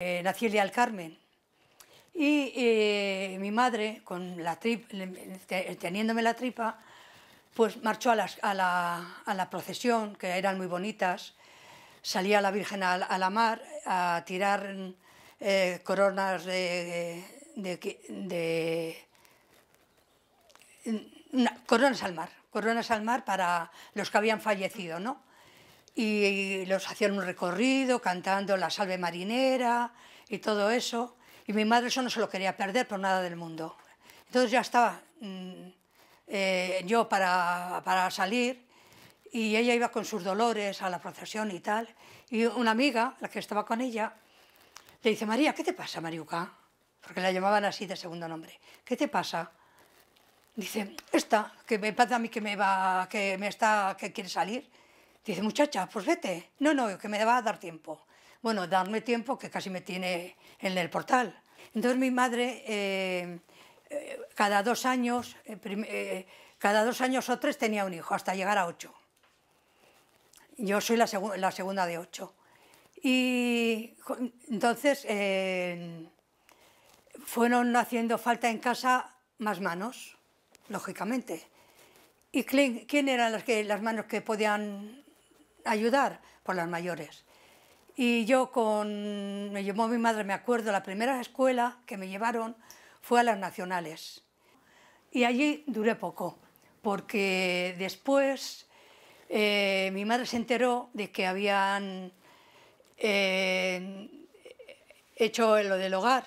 Eh, nací en Leal Carmen y eh, mi madre, teniéndome la tripa, pues marchó a, la, procesión, que eran muy bonitas, salía la Virgen a, la mar a tirar eh, coronas de, coronas al mar, coronas al mar para los que habían fallecido, ¿no? y los hacían un recorrido cantando la salve marinera y todo eso. Y mi madre eso no se lo quería perder por nada del mundo. Entonces ya estaba mm, eh, yo para, para salir y ella iba con sus dolores a la procesión y tal. Y una amiga, la que estaba con ella, le dice, María, ¿qué te pasa, Mariuca? Porque la llamaban así de segundo nombre. ¿Qué te pasa? Dice, esta, que me pasa a mí que me va, que me está, que quiere salir. Dice, muchacha, pues vete. No, no, que me va a dar tiempo. Bueno, darme tiempo que casi me tiene en el portal. Entonces mi madre, eh, eh, cada dos años, eh, cada dos años o tres tenía un hijo, hasta llegar a ocho. Yo soy la, la segunda de ocho. Y entonces fueron haciendo falta en casa más manos, lógicamente. ¿Y quién eran las, las manos que podían ayudar por las mayores. Y yo con, me llevó mi madre, me acuerdo, la primera escuela que me llevaron fue a las nacionales. Y allí duré poco, porque después eh, mi madre se enteró de que habían eh, hecho lo del hogar.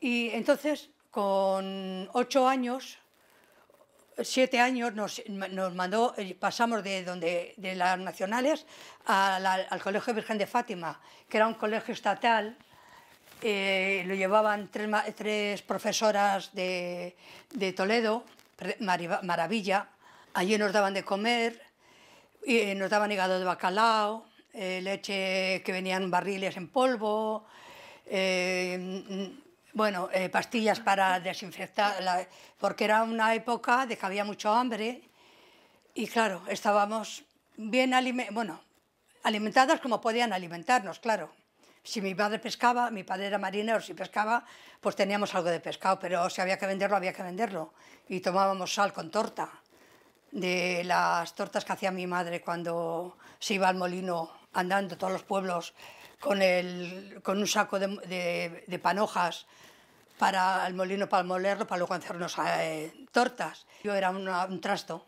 Y entonces, con ocho años, siete años nos, nos, mandó, eh, pasamos de, donde, de las nacionales al Colegio Virgen de Fátima, que era un colegio estatal, eh, lo llevaban tres, profesoras de, Toledo, Maravilla, allí nos daban de comer, y eh, nos daban hígado de bacalao, leche que venían barriles en polvo, bueno, eh, pastillas para desinfectar, porque era una época de que había mucho hambre y claro, estábamos bien bueno, alimentadas como podían alimentarnos, claro. Si mi padre pescaba, mi padre era marinero, si pescaba, pues teníamos algo de pescado, pero si había que venderlo, había que venderlo. Y tomábamos sal con torta, de las tortas que hacía mi madre cuando se iba al molino andando todos los pueblos con, el, con un saco de, de, panojas para el molino, para molerlo, para luego hacernos eh, tortas. Yo era un trasto,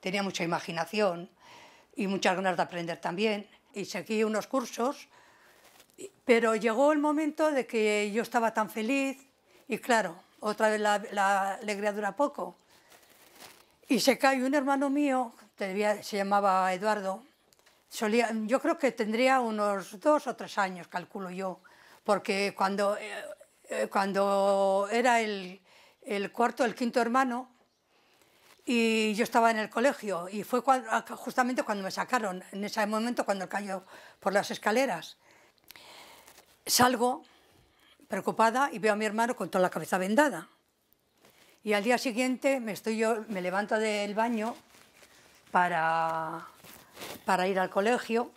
tenía mucha imaginación y muchas ganas de aprender también. Y seguí unos cursos, pero llegó el momento de que yo estaba tan feliz y claro, otra vez la, la alegría dura poco. Y se cae un hermano mío, se llamaba Eduardo, yo creo que tendría unos dos o tres años, calculo yo, porque cuando, eh, eh, cuando era el, el, cuarto, el quinto hermano, y yo estaba en el colegio, y fue ah, justamente cuando me sacaron, en ese momento cuando cayó por las escaleras. Salgo preocupada y veo a mi hermano con toda la cabeza vendada. Y al día siguiente me, estoy yo, me levanto del baño para para ir al colegio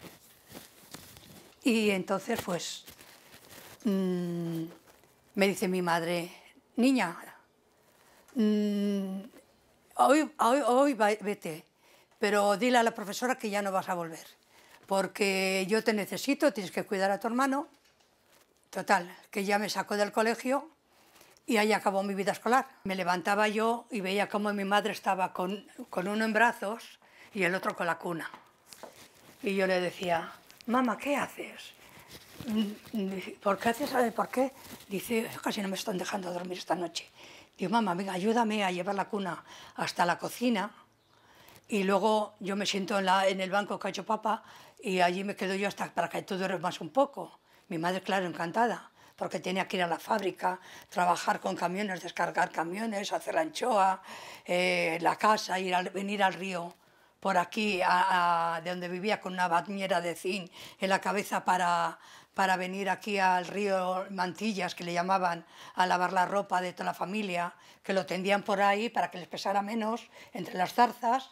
y entonces pues mm, me dice mi madre, niña, mm, hoy, vete, pero dile a la profesora que ya no vas a volver, porque yo te necesito, tienes que cuidar a tu hermano. Total, que ya me sacó del colegio y ahí acabó mi vida escolar. Me levantaba yo y veía cómo mi madre estaba con, con uno en brazos y el otro con la cuna. Y yo le decía, mamá, ¿qué haces? Mm, ¿Por qué haces? por qué haces sabes por qué? Dice, casi no me están dejando dormir esta noche. Digo, mamá, venga, ayúdame a llevar la cuna hasta la cocina. Y luego yo me siento en, el banco que ha hecho papá y allí me quedo yo hasta para que tú duermas más un poco. Mi madre, claro, encantada, porque tenía que ir a la fábrica, trabajar con camiones, descargar camiones, hacer la anchoa, eh, la casa, ir al, venir al río por aquí, de donde vivía, con una bañera de zinc en la cabeza para, para venir aquí al río Mantillas, que le llamaban, a lavar la ropa de toda la familia, que lo tendían por ahí para que les pesara menos entre las zarzas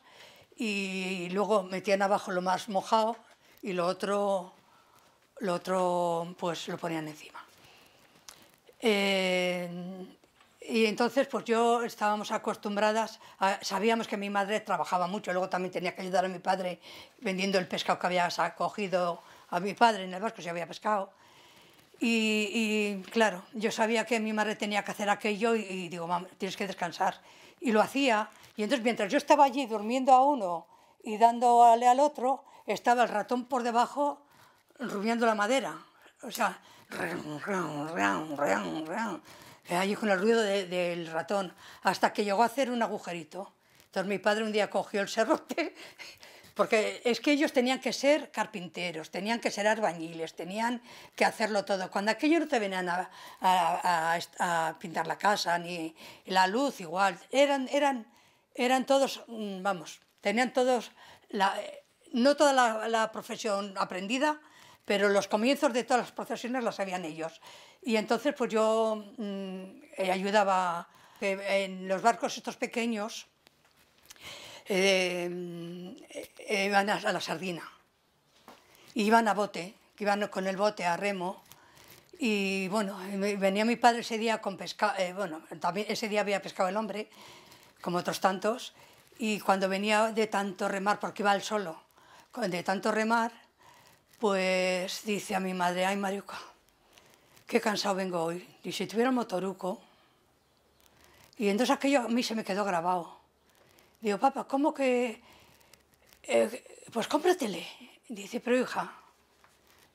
y luego metían abajo lo más mojado y lo otro, lo otro pues lo ponían encima. Eh, y entonces, pues yo estábamos acostumbradas, sabíamos que mi madre trabajaba mucho, luego también tenía que ayudar a mi padre vendiendo el pescado que había cogido a mi padre en el barco, si había pescado. Y, claro, yo sabía que mi madre tenía que hacer aquello y, digo, mamá, tienes que descansar. Y lo hacía. Y entonces, mientras yo estaba allí durmiendo a uno y dándole al otro, estaba el ratón por debajo rumiando la madera. O sea, eh, ahí con el ruido del ratón, hasta que llegó a hacer un agujerito. Entonces mi padre un día cogió el serrote, porque es que ellos tenían que ser carpinteros, tenían que ser albañiles, tenían que hacerlo todo. Cuando aquellos no te venían a, pintar la casa, ni la luz igual, eran, eran, eran todos, mm, vamos, tenían todos, la, no toda la, profesión aprendida, pero los comienzos de todas las profesiones las sabían ellos. Y entonces pues yo mm, eh, ayudaba eh, en los barcos estos pequeños, eh, mm, iban a, la sardina, iban a bote, iban con el bote a remo. Y bueno, venía mi padre ese día con pescado, bueno, también ese día había pescado el hombre, como otros tantos, y cuando venía de tanto remar, porque iba él solo, de tanto remar, pues dice a mi madre, ay Mariuca, qué cansado vengo hoy. Y si tuviera motoruco. Y entonces aquello a mí se me quedó grabado. Digo, papá, ¿cómo que...? Eh, pues cómpratele. Dice, pero hija,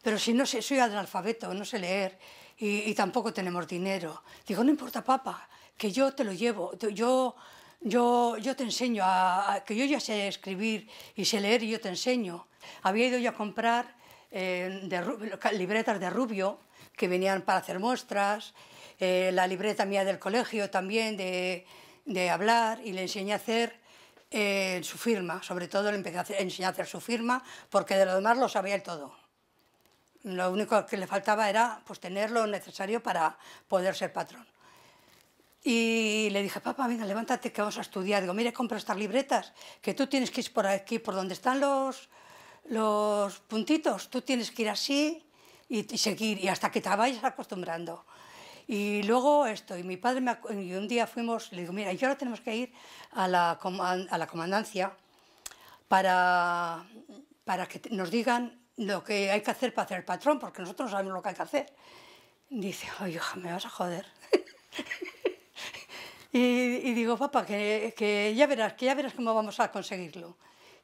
pero si no sé, soy analfabeto, no sé leer y, tampoco tenemos dinero. Digo, no importa, papá, que yo te lo llevo, yo, yo, yo te enseño, a, que yo ya sé escribir y sé leer y yo te enseño. Había ido yo a comprar eh, libretas de Rubio, que venían para hacer muestras, eh, la libreta mía del colegio también de, hablar y le enseñé a hacer eh, su firma, sobre todo le empecé a a hacer su firma porque de lo demás lo sabía el todo. Lo único que le faltaba era pues, tener lo necesario para poder ser patrón. Y le dije, papá, venga, levántate que vamos a estudiar. Digo, mire, compra estas libretas, que tú tienes que ir por aquí, por donde están los, los puntitos, tú tienes que ir así, y seguir, y hasta que te vayas acostumbrando. Y luego esto, y mi padre, me, y un día fuimos, le digo, mira, y ahora tenemos que ir a la, a la comandancia para, para que nos digan lo que hay que hacer para hacer el patrón, porque nosotros no sabemos lo que hay que hacer. Dice, oye, me vas a joder. y, digo, papá, que, que, ya verás, que ya verás cómo vamos a conseguirlo.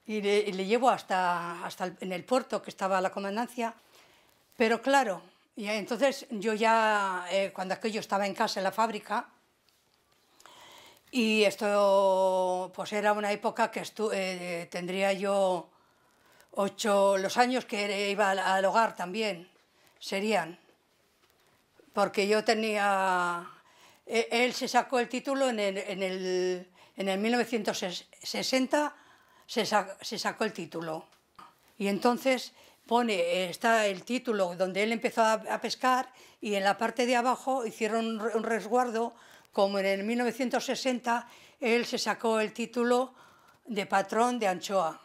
Y le, llevo hasta, hasta en el puerto que estaba la comandancia, pero claro, y entonces yo ya, eh, cuando aquello estaba en casa, en la fábrica, y esto pues era una época que eh, tendría yo ocho, los años que iba al, hogar también, serían, porque yo tenía, e, él se sacó el título en el, 1960, se, se sacó el título. Y entonces pone, está el título donde él empezó a, pescar y en la parte de abajo hicieron un, resguardo, como en el 1960 él se sacó el título de patrón de anchoa.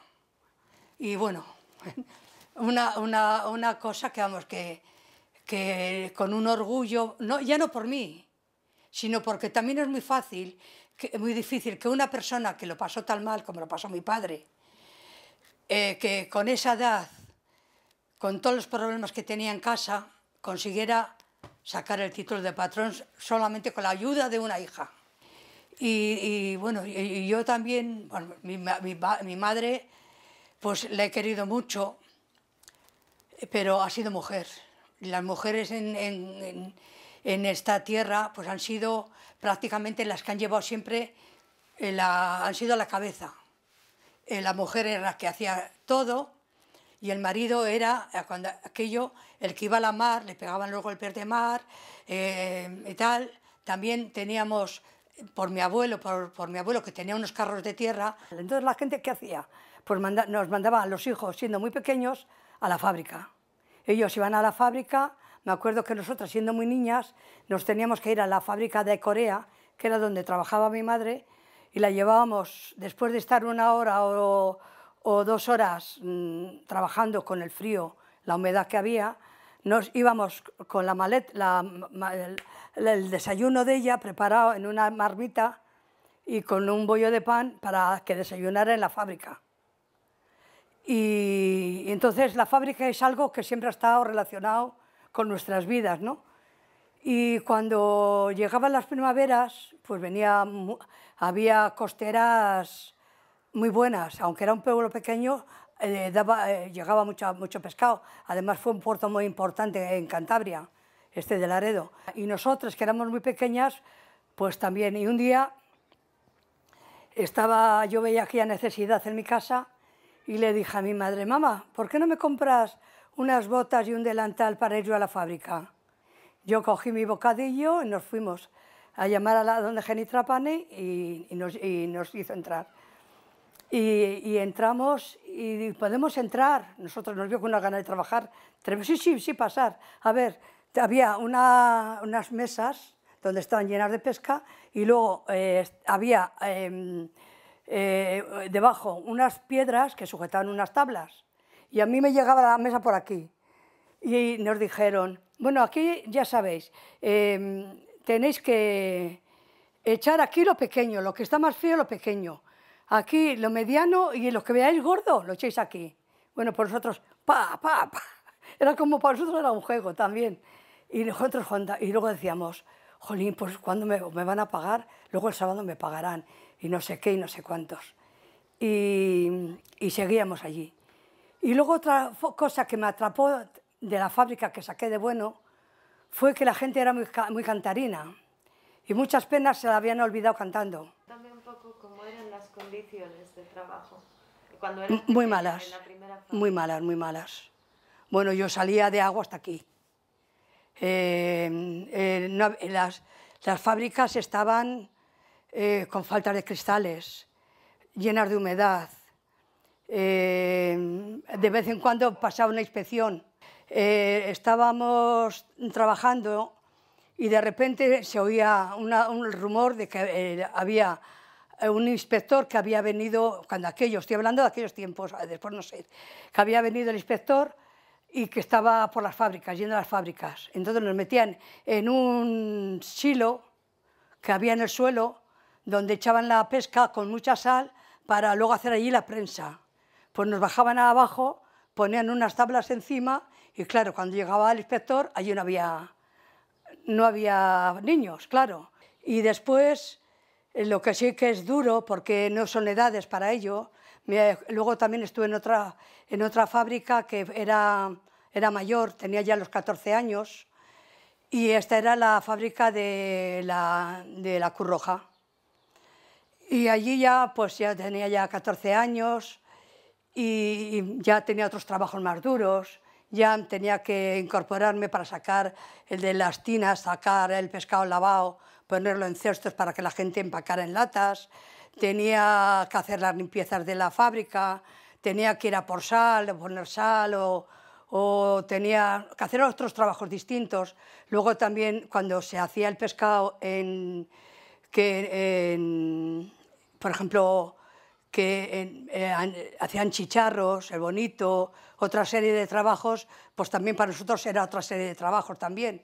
Y bueno, una, una, una cosa que vamos, que, que con un orgullo, no, ya no por mí, sino porque también es muy fácil, muy difícil que una persona que lo pasó tan mal como lo pasó mi padre, eh, que con esa edad con todos los problemas que tenía en casa, consiguiera sacar el título de patrón solamente con la ayuda de una hija. Y, bueno, yo también, mi, madre, pues la he querido mucho, pero ha sido mujer. Las mujeres en, esta tierra pues han sido prácticamente las que han llevado siempre, eh, han sido la cabeza. Eh, la mujer era la que hacía todo, y el marido era eh, aquello, el que iba a la mar, le pegaban los golpes de mar eh, y tal. También teníamos, por mi abuelo, por, mi abuelo que tenía unos carros de tierra. Entonces la gente, ¿qué hacía? Pues nos mandaban los hijos, siendo muy pequeños, a la fábrica. Ellos iban a la fábrica, me acuerdo que nosotras, siendo muy niñas, nos teníamos que ir a la fábrica de Corea, que era donde trabajaba mi madre, y la llevábamos, después de estar una hora o o dos horas mm, trabajando con el frío, la humedad que había, nos íbamos con la el, desayuno de ella preparado en una marmita y con un bollo de pan para que desayunara en la fábrica. Y, entonces la fábrica es algo que siempre ha estado relacionado con nuestras vidas, ¿no? Y cuando llegaban las primaveras, pues venía, había costeras muy buenas, aunque era un pueblo pequeño, eh, eh, llegaba mucho, mucho pescado. Además fue un puerto muy importante en Cantabria, este de Laredo. Y nosotras, que éramos muy pequeñas, pues también. Y un día estaba, yo veía a necesidad en mi casa y le dije a mi madre, mamá, ¿por qué no me compras unas botas y un delantal para ir yo a la fábrica? Yo cogí mi bocadillo y nos fuimos a llamar a la donde Genitrapane y, y nos hizo entrar. Y, entramos y podemos entrar. Nosotros nos vio con una gana de trabajar. Sí, sí, sí, pasar. A ver, había unas mesas donde estaban llenas de pesca y luego eh, había em, eh, debajo unas piedras que sujetaban unas tablas. Y a mí me llegaba la mesa por aquí. Y nos dijeron, bueno, aquí ya sabéis, em, tenéis que echar aquí lo pequeño, lo que está más frío, lo pequeño Aquí lo mediano y los que veáis gordo lo echéis aquí. Bueno, por nosotros, pa, pa, pa. Era como para nosotros era un juego también. Y nosotros, y luego decíamos, jolín, pues cuando me, van a pagar, luego el sábado me pagarán, y no sé qué, y no sé cuántos. Y, seguíamos allí. Y luego otra cosa que me atrapó de la fábrica que saqué de bueno fue que la gente era muy cantarina y muchas penas se la habían olvidado cantando eran las condiciones de trabajo? muy malas, muy malas, muy malas. Bueno, yo salía de agua hasta aquí. Eh, eh, las, fábricas estaban eh, con falta de cristales, llenas de humedad. de vez en cuando pasaba una inspección. estábamos trabajando y de repente se oía un rumor de que había eh, un inspector que había venido, cuando aquello, estoy hablando de aquellos tiempos, eh, después no sé, que había venido el inspector y que estaba por las fábricas, yendo a las fábricas. Entonces nos metían en un silo que había en el suelo, donde echaban la pesca con mucha sal para luego hacer allí la prensa. Pues nos bajaban abajo, ponían unas tablas encima y claro, cuando llegaba el inspector, allí no había, no había niños, claro. Y después eh, lo que sí que es duro, porque no son edades para ello. Luego también estuve en otra, fábrica que era, mayor, tenía ya los 14 años, y esta era la fábrica de la, de la Curroja. Y allí ya, pues ya tenía ya 14 años y ya tenía otros trabajos más duros, ya tenía que incorporarme para sacar el de las tinas, sacar el pescado lavado, ponerlo en cestos para que la gente empacara en latas, tenía que hacer las limpiezas de la fábrica, tenía que ir a por sal, poner sal o, tenía que hacer otros trabajos distintos. Luego también cuando se hacía el pescado en, que por ejemplo, que hacían chicharros, el bonito, otra serie de trabajos, pues también para nosotros era otra serie de trabajos también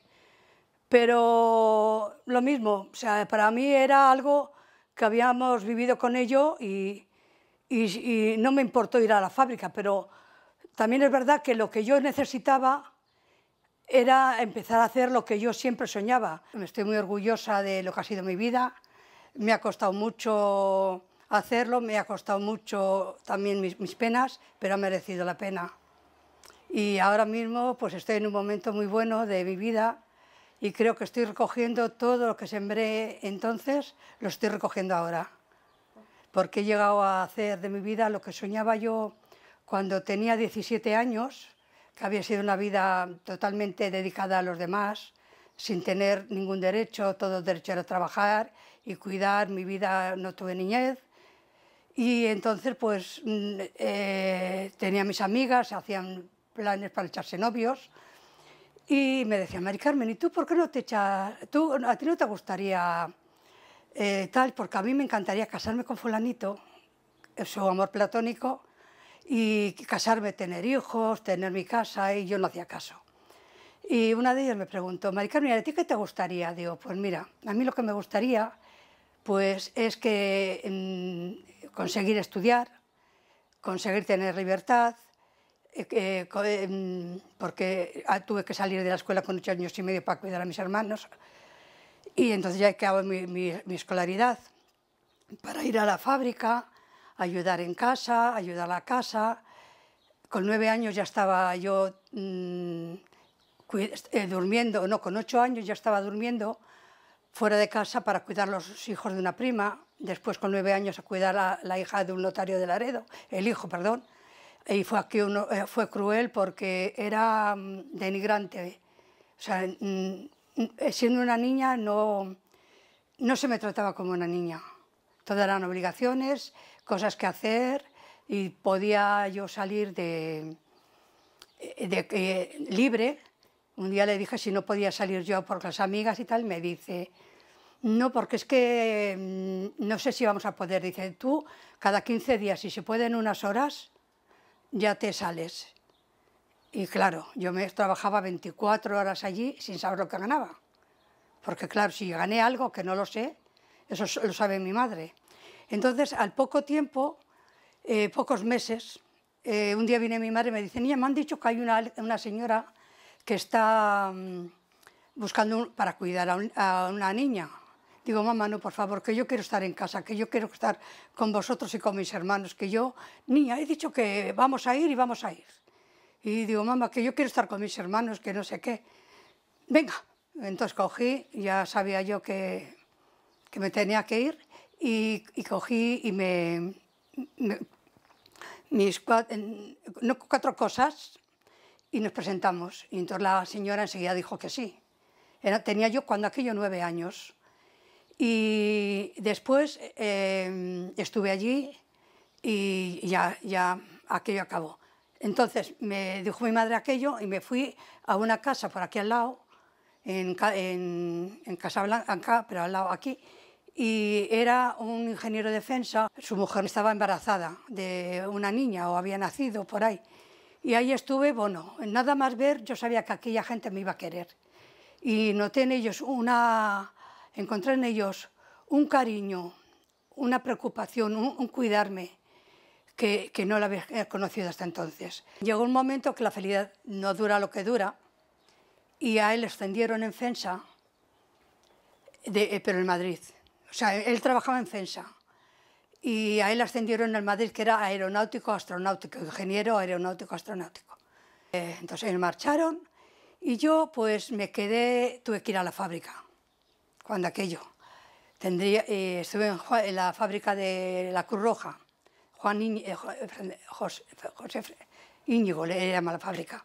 pero lo mismo, o sea, para mí era algo que habíamos vivido con ello y, no me importó ir a la fábrica, pero también es verdad que lo que yo necesitaba era empezar a hacer lo que yo siempre soñaba. Estoy muy orgullosa de lo que ha sido mi vida, me ha costado mucho hacerlo, me ha costado mucho también mis, mis, penas, pero ha merecido la pena. Y ahora mismo pues estoy en un momento muy bueno de mi vida y creo que estoy recogiendo todo lo que sembré entonces, lo estoy recogiendo ahora, porque he llegado a hacer de mi vida lo que soñaba yo cuando tenía 17 años, que había sido una vida totalmente dedicada a los demás, sin tener ningún derecho, todo derecho era trabajar y cuidar, mi vida no tuve niñez, y entonces pues mm, eh, tenía mis amigas, hacían planes para echarse novios, y me decía, Mari Carmen, ¿y tú por qué no te echas, tú, a ti no te gustaría eh, tal? Porque a mí me encantaría casarme con fulanito, su amor platónico, y casarme, tener hijos, tener mi casa, y yo no hacía caso. Y una de ellas me preguntó, Mari Carmen, ¿a ti qué te gustaría? Digo, pues mira, a mí lo que me gustaría pues es que mm, conseguir estudiar, conseguir tener libertad, Mm, porque ah, tuve que salir de la escuela con ocho años y medio para cuidar a mis hermanos y entonces ya he mi, mi, mi escolaridad para ir a la fábrica, ayudar en casa, ayudar a la casa. Con nueve años ya estaba yo mm, eh, durmiendo, no, con ocho años ya estaba durmiendo fuera de casa para cuidar los hijos de una prima, después con nueve años a cuidar a la hija de un notario de Laredo, el hijo, perdón. Y fue, aquí uno, eh, fue cruel porque era mm, denigrante. O sea, mm, mm, siendo una niña no, no se me trataba como una niña. Todas eran obligaciones, cosas que hacer y podía yo salir de, eh, de eh, libre. Un día le dije si no podía salir yo por las amigas y tal, me dice, no, porque es que no sé si vamos a poder. Dice, tú cada 15 días, si se en unas horas, ya te sales. Y claro, yo me trabajaba 24 horas allí sin saber lo que ganaba. Porque claro, si gané algo que no lo sé, eso lo sabe mi madre. Entonces, al poco tiempo, eh, pocos meses, eh, un día viene mi madre y me dice, niña, me han dicho que hay una, señora que está mm, buscando para cuidar a una niña, Digo, mamá, no, por favor, que yo quiero estar en casa, que yo quiero estar con vosotros y con mis hermanos, que yo, niña, he dicho que vamos a ir y vamos a ir. Y digo, mamá, que yo quiero estar con mis hermanos, que no sé qué. Venga. Entonces cogí, ya sabía yo que, que me tenía que ir, y, cogí y me, mis cuatro, cosas y nos presentamos. Y entonces la señora enseguida dijo que sí. tenía yo cuando aquello nueve años. Y después em, estuve allí y ya, ya aquello acabó. Entonces me dijo mi madre aquello y me fui a una casa por aquí al lado, en, en, en Casablanca, pero al lado aquí, y era un ingeniero de defensa, su mujer estaba embarazada de una niña o había nacido por ahí. Y ahí estuve, bueno, nada más ver, yo sabía que aquella gente me iba a querer. Y noté en ellos una, encontré en ellos un cariño, una preocupación, un, cuidarme que, no la había conocido hasta entonces. Llegó un momento que la felicidad no dura lo que dura y a él ascendieron en FENSA, de, eh, pero en Madrid. O sea, él trabajaba en FENSA y a él ascendieron en Madrid, que era aeronáutico, astronáutico, ingeniero aeronáutico, astronáutico. Eh, entonces él marcharon y yo pues me quedé, tuve que ir a la fábrica cuando aquello. Tendría, eh, estuve en, la fábrica de la Cruz Roja, Juan eh, eh, José, José Íñigo le llama la fábrica.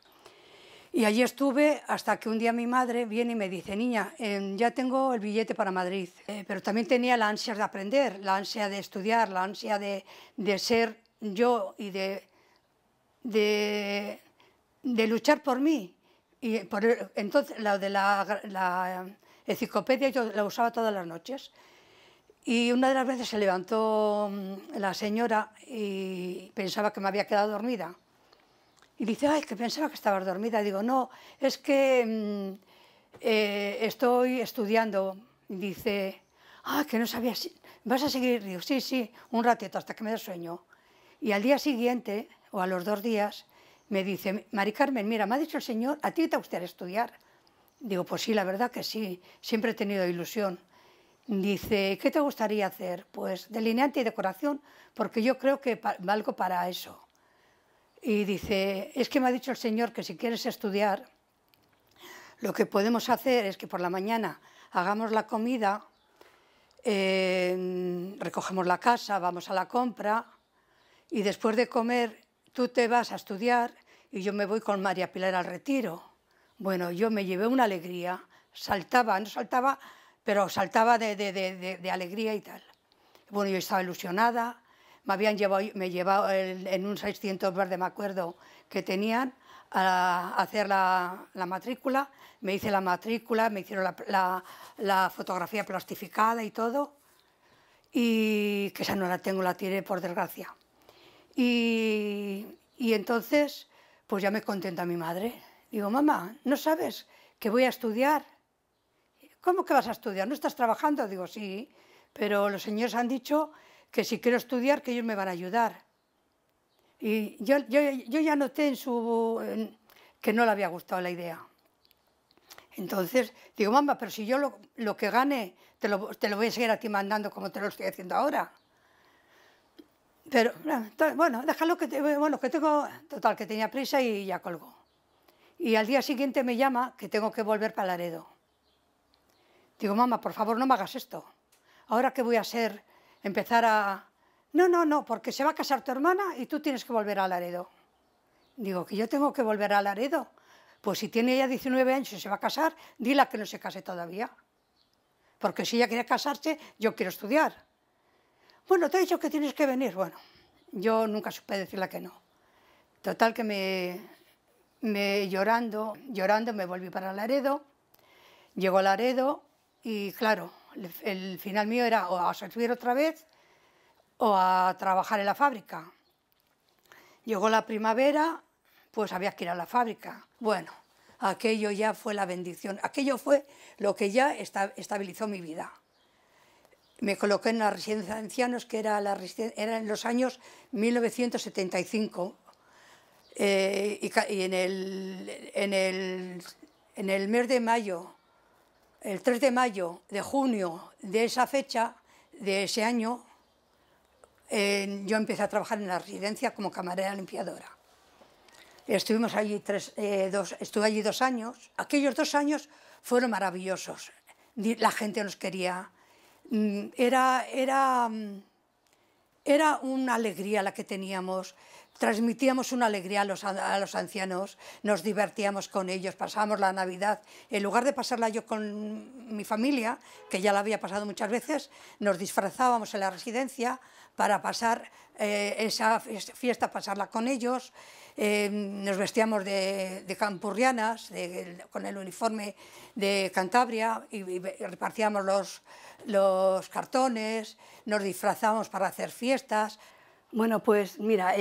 Y allí estuve hasta que un día mi madre viene y me dice, niña, em, ya tengo el billete para Madrid, pero también tenía la ansia de aprender, la ansia de estudiar, la ansia de, de ser yo y de, de, luchar por mí. Y por, entonces, lo de la enciclopedia yo la usaba todas las noches. Y una de las veces se levantó mm, la señora y pensaba que me había quedado dormida. Y dice, ay, que pensaba que estabas dormida. digo, no, es que mm, eh, estoy estudiando. dice, ah, que no sabía, si ¿vas a seguir? Digo, sí, sí, un ratito hasta que me dé sueño. Y al día siguiente, o a los dos días, me dice, Mari Carmen, mira, me ha dicho el señor, a ti te gustaría estudiar. Digo, pues sí, la verdad que sí, siempre he tenido ilusión. Dice, ¿qué te gustaría hacer? Pues delineante y decoración, porque yo creo que valgo para eso. Y dice, es que me ha dicho el señor que si quieres estudiar, lo que podemos hacer es que por la mañana hagamos la comida, em, recogemos la casa, vamos a la compra y después de comer tú te vas a estudiar y yo me voy con María Pilar al retiro. Bueno, yo me llevé una alegría, saltaba, no saltaba, pero saltaba de, alegría y tal. Bueno, yo estaba ilusionada, me habían llevado, me en un 600 verde, me acuerdo, que tenían a hacer la, matrícula, me hice la matrícula, me hicieron la, fotografía plastificada y todo, y que esa no la tengo, la tiré por desgracia. Y, y entonces, pues ya me contenta mi madre, Digo, mamá, ¿no sabes que voy a estudiar? ¿Cómo que vas a estudiar? ¿No estás trabajando? Digo, sí, pero los señores han dicho que si quiero estudiar, que ellos me van a ayudar. Y yo, ya noté en su, que no le había gustado la idea. Entonces, digo, mamá, pero si yo lo, que gane, te lo, voy a seguir a ti mandando como te lo estoy haciendo ahora. Pero, bueno, déjalo que, te, que tengo, total, que tenía prisa y ya colgó. Y al día siguiente me llama que tengo que volver para Laredo. Digo, mamá, por favor, no me hagas esto. ¿Ahora qué voy a hacer? Empezar a... No, no, no, porque se va a casar tu hermana y tú tienes que volver a Laredo. Digo, que yo tengo que volver a Laredo. Pues si tiene ella 19 años y se va a casar, dila que no se case todavía. Porque si ella quiere casarse, yo quiero estudiar. Bueno, te he dicho que tienes que venir. Bueno, yo nunca supe decirle que no. Total que me llorando, llorando me volví para Laredo, llegó Laredo y claro, el, final mío era o a subir otra vez o a trabajar en la fábrica. Llegó la primavera, pues había que ir a la fábrica. Bueno, aquello ya fue la bendición, aquello fue lo que ya estabilizó mi vida. Me coloqué en la residencia de ancianos, que era, la, era en los años 1975, eh, y, en, el, mes de mayo, el 3 de mayo de junio de esa fecha, de ese año, yo empecé a trabajar en la residencia como camarera limpiadora. Estuvimos allí eh, dos, estuve allí dos años. Aquellos dos años fueron maravillosos. La gente nos quería. Mm, era, era, mm, era una alegría la que teníamos transmitíamos una alegría a los, ancianos, nos divertíamos con ellos, pasábamos la Navidad. En lugar de pasarla yo con mi familia, que ya la había pasado muchas veces, nos disfrazábamos en la residencia para pasar eh, esa fiesta, pasarla con ellos. Eh, nos vestíamos de, campurrianas, con el uniforme de Cantabria y, repartíamos los cartones, nos disfrazábamos para hacer fiestas. Bueno, pues mira,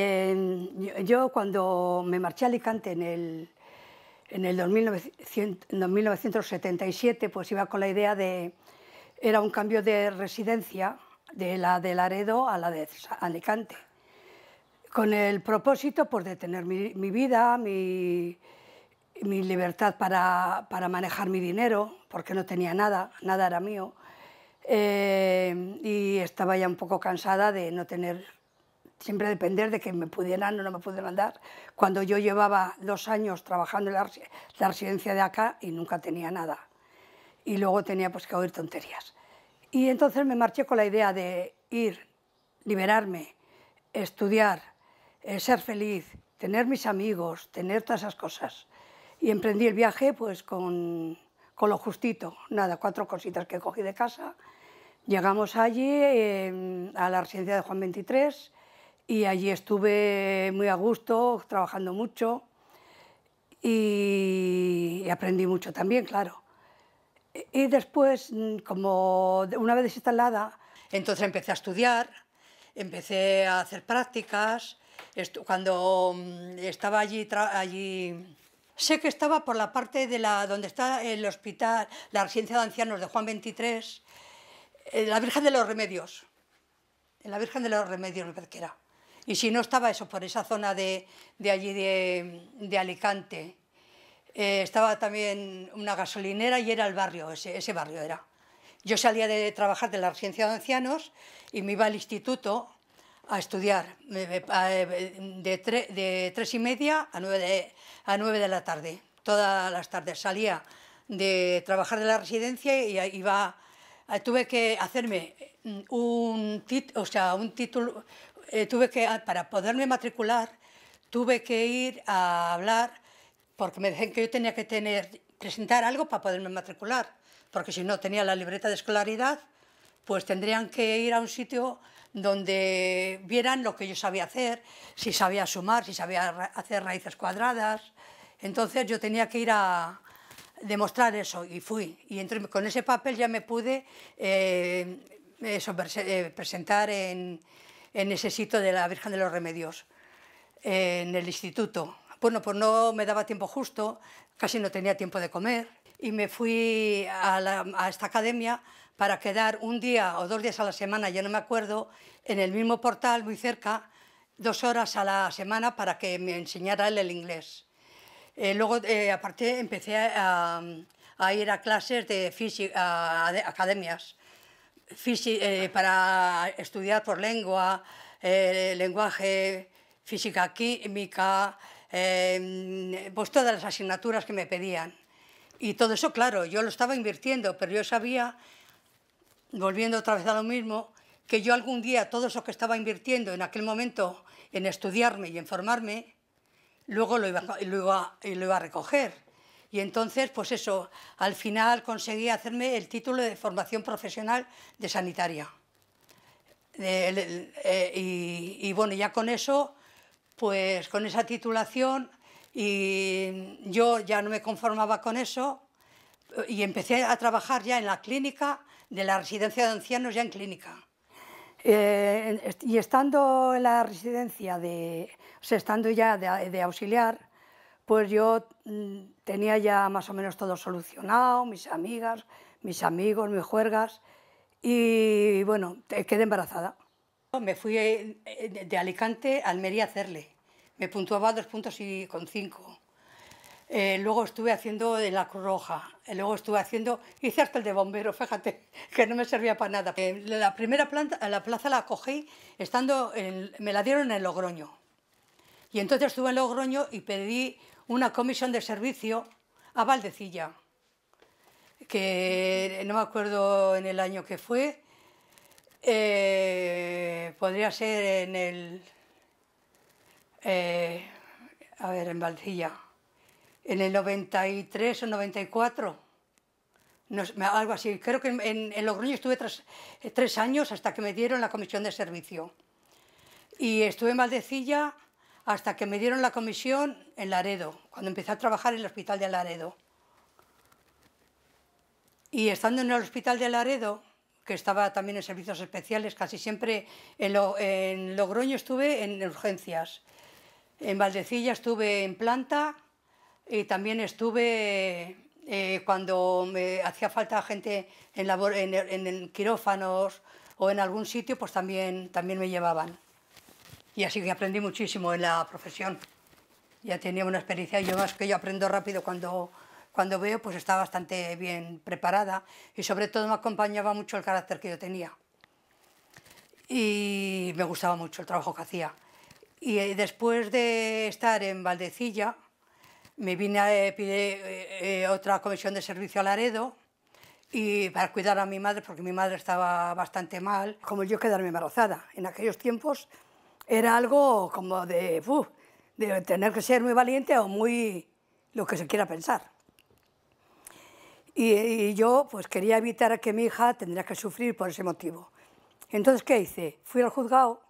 yo cuando me marché a Alicante en el, en el 1977, pues iba con la idea de, era un cambio de residencia de la de Laredo a la de Alicante, con el propósito por pues, de tener mi, vida, mi, libertad para, manejar mi dinero, porque no tenía nada, nada era mío, eh, y estaba ya un poco cansada de no tener siempre depender de que me pudieran o no me pudieran dar, cuando yo llevaba dos años trabajando en la, residencia de acá y nunca tenía nada. Y luego tenía pues, que oír tonterías. Y entonces me marché con la idea de ir, liberarme, estudiar, eh, ser feliz, tener mis amigos, tener todas esas cosas. Y emprendí el viaje pues con, lo justito, nada, cuatro cositas que cogí de casa. Llegamos allí, eh, a la residencia de Juan 23, y allí estuve muy a gusto, trabajando mucho y, aprendí mucho también, claro. Y después, como una vez instalada... Entonces empecé a estudiar, empecé a hacer prácticas. Cuando mm, estaba allí, allí sé que estaba por la parte de la, donde está el hospital, la residencia de ancianos de Juan 23, eh, la Virgen de los Remedios. En la Virgen de los Remedios, me que era. Y si no estaba eso, por esa zona de, allí de, Alicante. Eh, estaba también una gasolinera y era el barrio, ese, barrio era. Yo salía de trabajar de la residencia de ancianos y me iba al instituto a estudiar de, de tres y media a nueve, de, a de la tarde, todas las tardes. Salía de trabajar de la residencia y iba, tuve que hacerme un, o sea, un título, eh, tuve que, ah, para poderme matricular, tuve que ir a hablar, porque me decían que yo tenía que tener, presentar algo para poderme matricular, porque si no tenía la libreta de escolaridad, pues tendrían que ir a un sitio donde vieran lo que yo sabía hacer, si sabía sumar, si sabía hacer raíces cuadradas. Entonces yo tenía que ir a demostrar eso y fui. Y con ese papel ya me pude eh, eh, presentar en, en eh, ese sitio de la Virgen de los Remedios, eh, en el instituto. Bueno, pues no me daba tiempo justo, casi no tenía tiempo de comer y me fui a, esta academia para quedar un día o dos días a la semana, ya no me acuerdo, en el mismo portal, muy cerca, dos horas a la semana para que me enseñara él el inglés. Eh, luego, aparte, empecé a, ir a clases de física, academias eh, para estudiar por lengua, eh, lenguaje, física química, em, pues todas las asignaturas que me pedían. Y todo eso, claro, yo lo estaba invirtiendo, pero yo sabía, volviendo otra vez a lo mismo, que yo algún día todo eso que estaba invirtiendo en aquel momento en estudiarme y en formarme, luego lo iba, lo iba a recoger. Y entonces, pues eso, al final conseguí hacerme el título de formación profesional de sanitaria. Eh, y, bueno, ya con eso, pues con esa titulación, y yo ya no me conformaba con eso, y empecé a trabajar ya en la clínica de la residencia de ancianos, ya en clínica. Eh, y estando en la residencia de, o sea, estando ya de auxiliar, pues yo mm, tenía ya más o menos todo solucionado, mis amigas, mis amigos, mis juergas, y bueno, quedé embarazada. Me fui eh, de Alicante a Almería a hacerle. Me puntuaba dos puntos y con cinco. Eh, luego estuve haciendo de la Cruz Roja, eh, luego estuve haciendo, hice hasta el de bombero, fíjate, que no me servía para nada. la primera planta, la plaza la cogí estando, me la dieron en Logroño. Y entonces estuve en Logroño y pedí una comisión de servicio a Valdecilla, que no me acuerdo en el año que fue, eh, podría ser en el, eh, a ver, en Valdecilla, en el 93 o 94. No, algo así. Creo que en, en Logroño estuve tres, tres, años hasta que me dieron la comisión de servicio. Y estuve en Valdecilla hasta que me dieron la comisión en Laredo, cuando empecé a trabajar en el hospital de Laredo. Y estando en el hospital de Laredo, que estaba también en servicios especiales, casi siempre en, Logroño estuve en urgencias, en Valdecilla estuve en planta y también estuve eh, cuando me hacía falta gente en, en, quirófanos o en algún sitio, pues también, también me llevaban. Y así que aprendí muchísimo en la profesión. Ya tenía una experiencia, yo más que yo aprendo rápido cuando, cuando veo, pues está bastante bien preparada y sobre todo me acompañaba mucho el carácter que yo tenía. Y me gustaba mucho el trabajo que hacía. Y eh, después de estar en Valdecilla, me vine a eh, pedir eh, otra comisión de servicio a Laredo y para cuidar a mi madre, porque mi madre estaba bastante mal, como yo quedarme embarazada. En aquellos tiempos era algo como de, tener que ser muy valiente o muy lo que se quiera pensar. Y, yo pues quería evitar que mi hija tendría que sufrir por ese motivo. Entonces, ¿qué hice? Fui al juzgado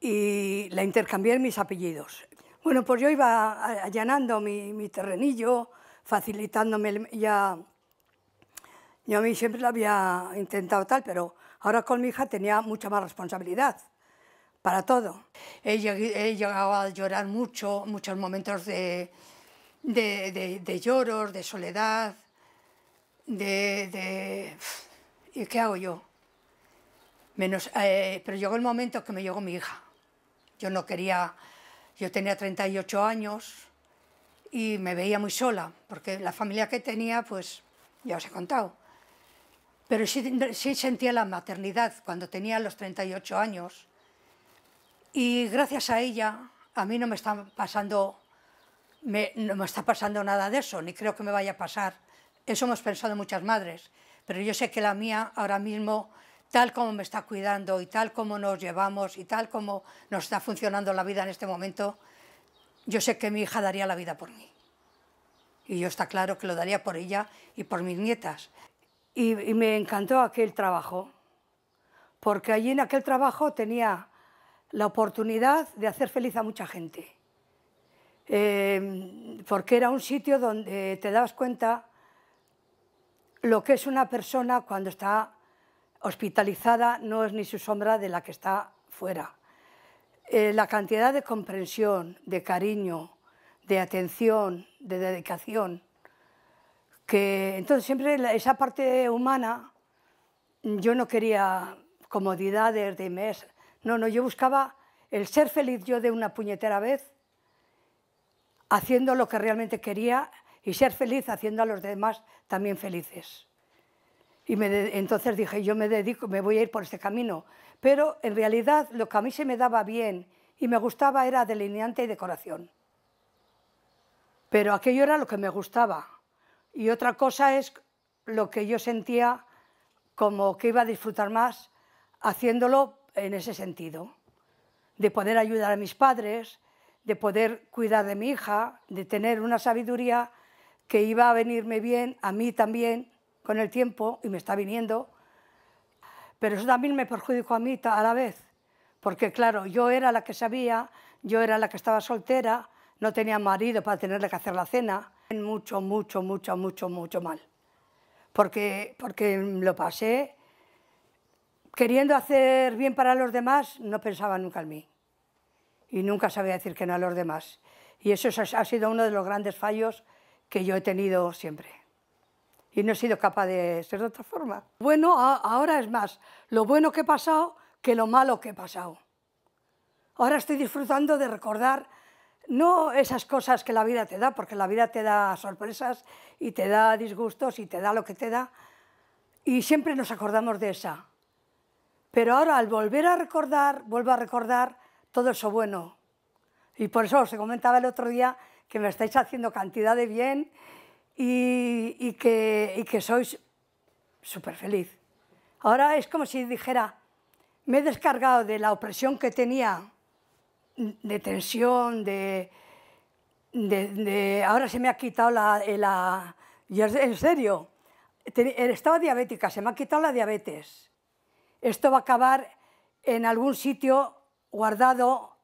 y la intercambié en mis apellidos. Bueno, pues yo iba allanando mi, terrenillo, facilitándome ya... Yo a mí siempre lo había intentado tal, pero ahora con mi hija tenía mucha más responsabilidad para todo. He, llegado a llorar mucho, muchos momentos de, lloros, de soledad, de, ¿Y qué hago yo? Menos, eh, pero llegó el momento que me llegó mi hija. Yo no quería... Yo tenía 38 años y me veía muy sola, porque la familia que tenía, pues ya os he contado. Pero sí, sí sentía la maternidad cuando tenía los 38 años y gracias a ella, a mí no me está pasando, no me está pasando nada de eso, ni creo que me vaya a pasar. Eso hemos pensado muchas madres, pero yo sé que la mía ahora mismo, tal como me está cuidando y tal como nos llevamos y tal como nos está funcionando la vida en este momento, yo sé que mi hija daría la vida por mí. Y yo está claro que lo daría por ella y por mis nietas. y me encantó aquel trabajo, porque allí en aquel trabajo tenía la oportunidad de hacer feliz a mucha gente. Eh, porque era un sitio donde te das cuenta lo que es una persona cuando está hospitalizada, no es ni su sombra de la que está fuera. Eh, la cantidad de comprensión, de cariño, de atención, de dedicación, que entonces siempre esa parte humana yo no quería comodidades de mes no, no, yo buscaba el ser feliz yo de una puñetera vez, haciendo lo que realmente quería y ser feliz haciendo a los demás también felices. Y entonces dije, yo me dedico, me voy a ir por este camino. Pero en realidad lo que a mí se me daba bien y me gustaba era delineante y decoración. Pero aquello era lo que me gustaba. Y otra cosa es lo que yo sentía como que iba a disfrutar más haciéndolo en ese sentido, de poder ayudar a mis padres, de poder cuidar de mi hija, de tener una sabiduría que iba a venirme bien, a mí también, con el tiempo, y me está viniendo. Pero eso también me perjudicó a mí a la vez, porque claro, yo era la que sabía, yo era la que estaba soltera, no tenía marido para tenerle que hacer la cena. Mucho, mucho, mucho, mucho, mucho mal. Porque, porque lo pasé queriendo hacer bien para los demás, no pensaba nunca en mí. Y nunca sabía decir que no a los demás. Y eso ha sido uno de los grandes fallos que yo he tenido siempre. Y no he sido capaz de ser de otra forma. Bueno, ahora es más lo bueno que he pasado que lo malo que he pasado. Ahora estoy disfrutando de recordar no esas cosas que la vida te da, porque la vida te da sorpresas y te da disgustos y te da lo que te da. Y siempre nos acordamos de esa. Pero ahora al volver a recordar, vuelvo a recordar todo eso bueno. Y por eso os comentaba el otro día que me estáis haciendo cantidad de bien y, que, que sois súper feliz. Ahora es como si dijera, me he descargado de la opresión que tenía, de tensión, de... ahora se me ha quitado la... en serio, estaba diabética, se me ha quitado la diabetes esto va a acabar en algún sitio guardado,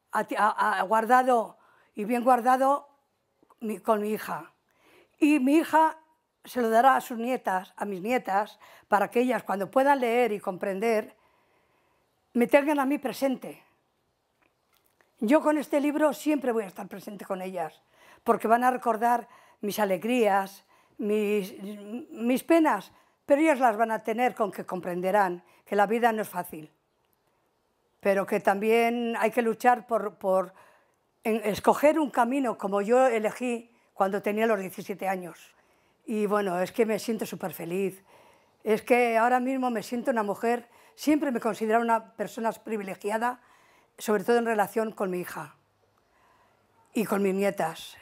y bien guardado con mi hija. Y mi hija se lo dará a sus nietas, a mis nietas, para que ellas cuando puedan leer y comprender, me tengan a mí presente. Yo con este libro siempre voy a estar presente con ellas, porque van a recordar mis alegrías, mis penas, pero ellas las van a tener con que comprenderán que la vida no es fácil, pero que también hay que luchar por, por escoger un camino como yo elegí cuando tenía los 17 años. Y bueno, es que me siento súper feliz, es que ahora mismo me siento una mujer, siempre me considero una persona privilegiada, sobre todo en relación con mi hija y con mis nietas.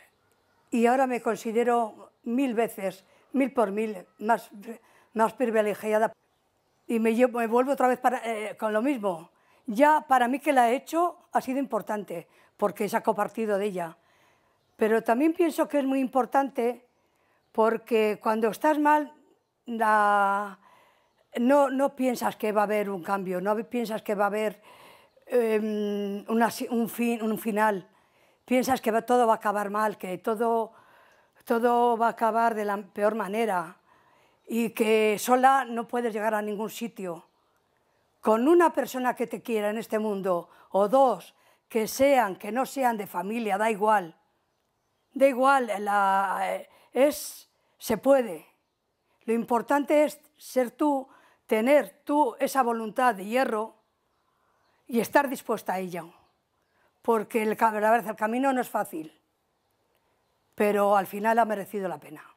Y ahora me considero mil veces, mil por mil, más más privilegiada. Y me, me vuelvo otra vez eh, con lo mismo. Ya para mí que la he hecho ha sido importante, porque saco partido de ella. Pero también pienso que es muy importante porque cuando estás mal, no, no piensas que va a haber un cambio, no piensas que va a haber em, un, fin, un final, piensas que todo va a acabar mal, que todo, todo va a acabar de la peor manera y que sola no puedes llegar a ningún sitio. Con una persona que te quiera en este mundo, o dos, que sean, que no sean de familia, da igual. Da igual, eh, es, se puede. Lo importante es ser tú, tener tú esa voluntad de hierro y estar dispuesta a ella, Porque la verdad, el camino no es fácil, pero al final ha merecido la pena.